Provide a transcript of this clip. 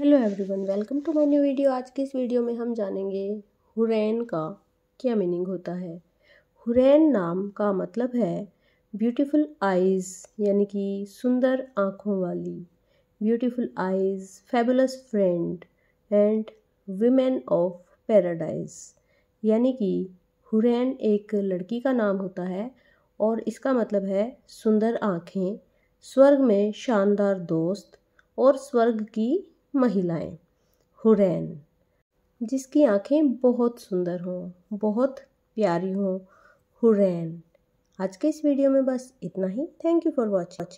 hello everyone welcome to my new video आज की इस वीडियो में हम जानेंगे हुरैन का क्या मीनिंग होता है हुरैन नाम का मतलब है ब्यूटीफुल आइज़ यानी कि सुंदर आँखों वाली beautiful eyes fabulous friend and women of paradise यानी कि हुरैन एक लड़की का नाम होता है और इसका मतलब है सुंदर आँखें स्वर्ग में शानदार दोस्त और स्वर्ग की महिलाएं हुरैन जिसकी आंखें बहुत सुंदर हों बहुत प्यारी हों हुरैन आज के इस वीडियो में बस इतना ही थैंक यू फॉर वॉचिंग